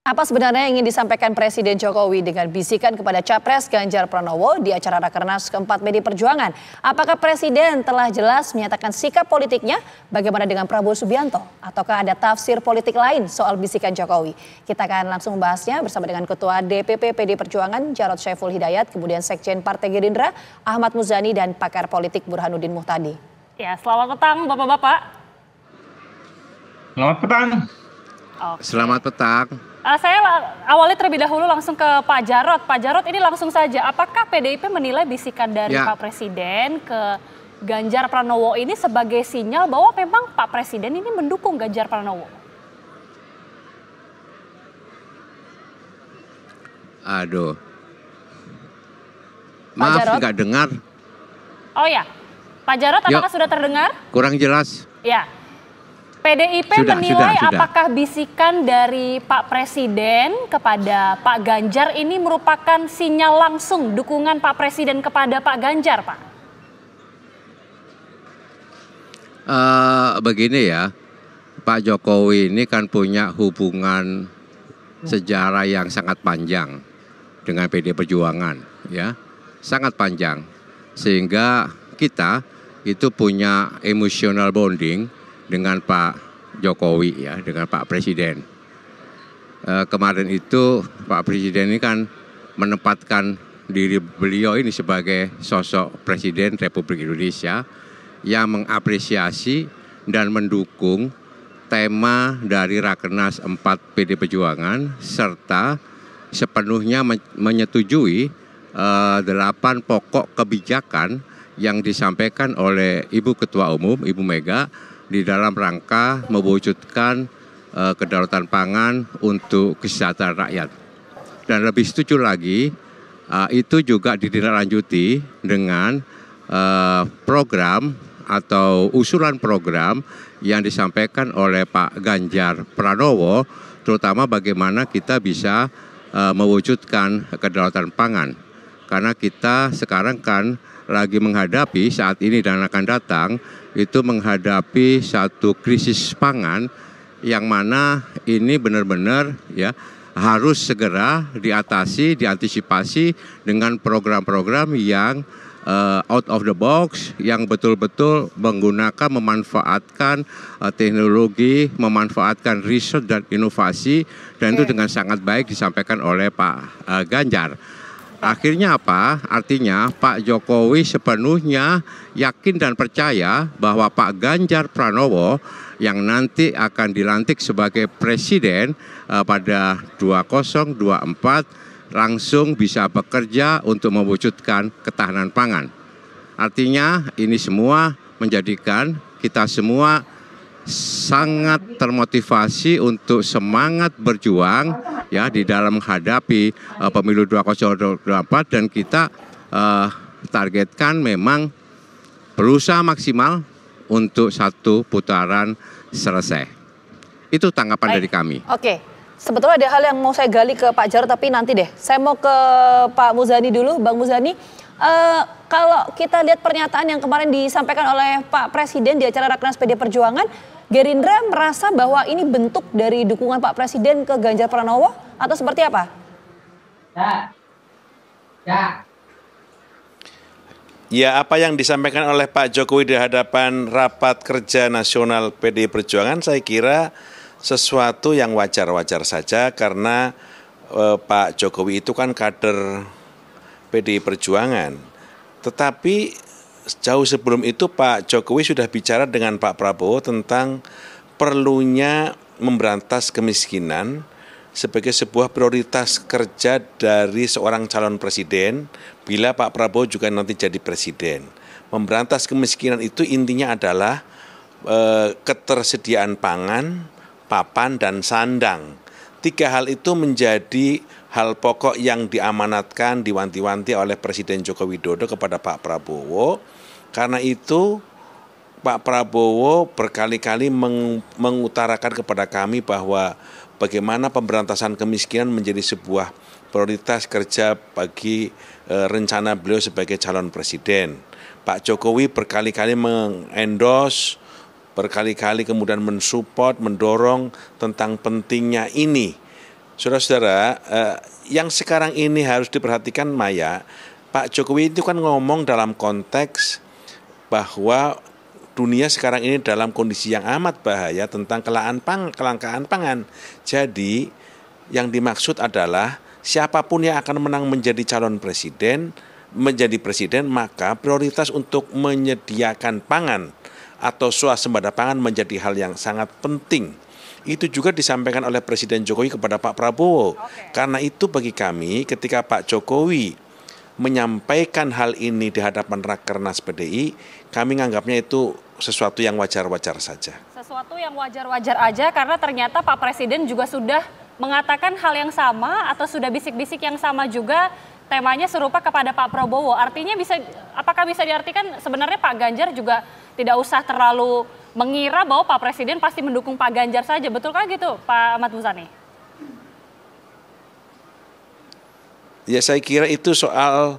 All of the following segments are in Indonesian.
Apa sebenarnya yang ingin disampaikan Presiden Jokowi dengan bisikan kepada Capres Ganjar Pranowo di acara Rakernas keempat PD Perjuangan? Apakah Presiden telah jelas menyatakan sikap politiknya bagaimana dengan Prabowo Subianto? Ataukah ada tafsir politik lain soal bisikan Jokowi? Kita akan langsung membahasnya bersama dengan Ketua DPP PD Perjuangan Jarod Syaiful Hidayat, kemudian Sekjen Partai Gerindra Ahmad Muzani dan pakar politik Burhanuddin Muhtadi. Ya, selamat petang Bapak-Bapak. Selamat petang. Okay. Selamat petang. Uh, saya awalnya terlebih dahulu langsung ke Pak Jarot. Pak Jarot ini langsung saja, apakah PDIP menilai bisikan dari ya. Pak Presiden ke Ganjar Pranowo ini sebagai sinyal bahwa memang Pak Presiden ini mendukung Ganjar Pranowo? Aduh. Maaf nggak dengar. Oh ya, Pak Jarot apakah Yo. sudah terdengar? Kurang jelas. Ya, PDIP sudah, menilai sudah, sudah. apakah bisikan dari Pak Presiden kepada Pak Ganjar ini merupakan sinyal langsung dukungan Pak Presiden kepada Pak Ganjar, Pak? Uh, begini ya, Pak Jokowi ini kan punya hubungan sejarah yang sangat panjang dengan PD Perjuangan, ya, sangat panjang, sehingga kita itu punya emotional bonding dengan Pak Jokowi ya, dengan Pak Presiden. E, kemarin itu Pak Presiden ini kan menempatkan diri beliau ini sebagai sosok Presiden Republik Indonesia yang mengapresiasi dan mendukung tema dari Rakernas 4 PD Perjuangan serta sepenuhnya menyetujui eh, delapan pokok kebijakan yang disampaikan oleh Ibu Ketua Umum Ibu Mega di dalam rangka mewujudkan uh, kedaulatan pangan untuk kesejahteraan rakyat. Dan lebih setuju lagi, uh, itu juga ditindaklanjuti dengan uh, program atau usulan program yang disampaikan oleh Pak Ganjar Pranowo, terutama bagaimana kita bisa uh, mewujudkan kedaulatan pangan. Karena kita sekarang kan lagi menghadapi saat ini dan akan datang itu menghadapi satu krisis pangan yang mana ini benar-benar ya harus segera diatasi, diantisipasi dengan program-program yang uh, out of the box yang betul-betul menggunakan memanfaatkan uh, teknologi, memanfaatkan riset dan inovasi dan okay. itu dengan sangat baik disampaikan oleh Pak uh, Ganjar. Akhirnya apa? Artinya Pak Jokowi sepenuhnya yakin dan percaya bahwa Pak Ganjar Pranowo yang nanti akan dilantik sebagai presiden eh, pada 2024 langsung bisa bekerja untuk mewujudkan ketahanan pangan. Artinya ini semua menjadikan kita semua sangat termotivasi untuk semangat berjuang ya di dalam menghadapi uh, pemilu 2024 dan kita uh, targetkan memang berusaha maksimal untuk satu putaran selesai. Itu tanggapan Baik. dari kami. Oke. Sebetulnya ada hal yang mau saya gali ke Pak Jarod tapi nanti deh. Saya mau ke Pak Muzani dulu, Bang Muzani. Uh, kalau kita lihat pernyataan yang kemarin disampaikan oleh Pak Presiden di acara Rakernas PD Perjuangan, Gerindra merasa bahwa ini bentuk dari dukungan Pak Presiden ke Ganjar Pranowo atau seperti apa? Ya. Ya. Ya, apa yang disampaikan oleh Pak Jokowi di hadapan rapat kerja nasional PD Perjuangan saya kira sesuatu yang wajar-wajar saja karena eh, Pak Jokowi itu kan kader PDI Perjuangan. Tetapi jauh sebelum itu Pak Jokowi sudah bicara dengan Pak Prabowo tentang perlunya memberantas kemiskinan sebagai sebuah prioritas kerja dari seorang calon presiden bila Pak Prabowo juga nanti jadi presiden. Memberantas kemiskinan itu intinya adalah e, ketersediaan pangan, papan dan sandang Tiga hal itu menjadi hal pokok yang diamanatkan, diwanti-wanti oleh Presiden Joko Widodo kepada Pak Prabowo. Karena itu Pak Prabowo berkali-kali meng mengutarakan kepada kami bahwa bagaimana pemberantasan kemiskinan menjadi sebuah prioritas kerja bagi e, rencana beliau sebagai calon presiden. Pak Jokowi berkali-kali mengendorse berkali-kali kemudian mensupport, mendorong tentang pentingnya ini. Saudara-saudara, eh, yang sekarang ini harus diperhatikan Maya, Pak Jokowi itu kan ngomong dalam konteks bahwa dunia sekarang ini dalam kondisi yang amat bahaya tentang kelaan pang, kelangkaan pangan. Jadi yang dimaksud adalah siapapun yang akan menang menjadi calon presiden, menjadi presiden maka prioritas untuk menyediakan pangan atau swasembada pangan menjadi hal yang sangat penting. Itu juga disampaikan oleh Presiden Jokowi kepada Pak Prabowo. Okay. Karena itu bagi kami ketika Pak Jokowi menyampaikan hal ini di hadapan Rakernas PDI, kami menganggapnya itu sesuatu yang wajar-wajar saja. Sesuatu yang wajar-wajar aja karena ternyata Pak Presiden juga sudah mengatakan hal yang sama atau sudah bisik-bisik yang sama juga temanya serupa kepada Pak Prabowo. Artinya bisa apakah bisa diartikan sebenarnya Pak Ganjar juga tidak usah terlalu mengira bahwa Pak Presiden pasti mendukung Pak Ganjar saja. Betulkah gitu Pak Ahmad Muzani? Ya saya kira itu soal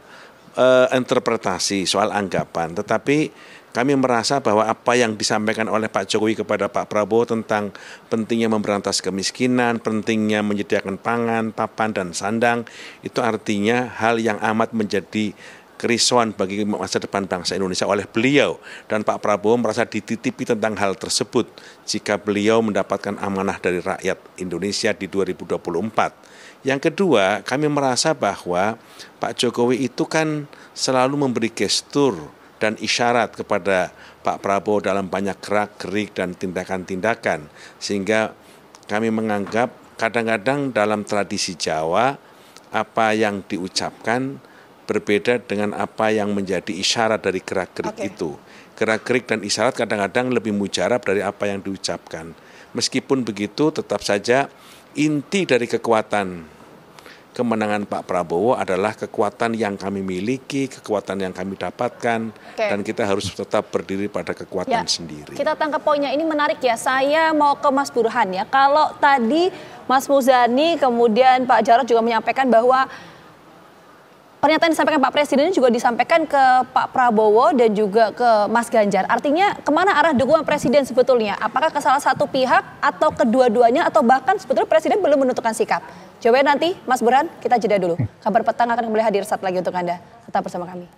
uh, interpretasi, soal anggapan. Tetapi kami merasa bahwa apa yang disampaikan oleh Pak Jokowi kepada Pak Prabowo tentang pentingnya memberantas kemiskinan, pentingnya menyediakan pangan, papan, dan sandang, itu artinya hal yang amat menjadi kerisauan bagi masa depan bangsa Indonesia oleh beliau dan Pak Prabowo merasa dititipi tentang hal tersebut jika beliau mendapatkan amanah dari rakyat Indonesia di 2024. Yang kedua, kami merasa bahwa Pak Jokowi itu kan selalu memberi gestur dan isyarat kepada Pak Prabowo dalam banyak gerak-gerik dan tindakan-tindakan sehingga kami menganggap kadang-kadang dalam tradisi Jawa apa yang diucapkan berbeda dengan apa yang menjadi isyarat dari gerak-gerik okay. itu. Gerak-gerik dan isyarat kadang-kadang lebih mujarab dari apa yang diucapkan. Meskipun begitu, tetap saja inti dari kekuatan kemenangan Pak Prabowo adalah kekuatan yang kami miliki, kekuatan yang kami dapatkan, okay. dan kita harus tetap berdiri pada kekuatan ya, sendiri. Kita tangkap poinnya ini menarik ya. Saya mau ke Mas Burhan ya. Kalau tadi Mas Muzani kemudian Pak Jarot juga menyampaikan bahwa pernyataan yang disampaikan Pak Presiden juga disampaikan ke Pak Prabowo dan juga ke Mas Ganjar. Artinya kemana arah dukungan Presiden sebetulnya? Apakah ke salah satu pihak atau kedua-duanya atau bahkan sebetulnya Presiden belum menentukan sikap? Coba ya nanti Mas Burhan, kita jeda dulu. Kabar petang akan kembali hadir saat lagi untuk Anda. Tetap bersama kami.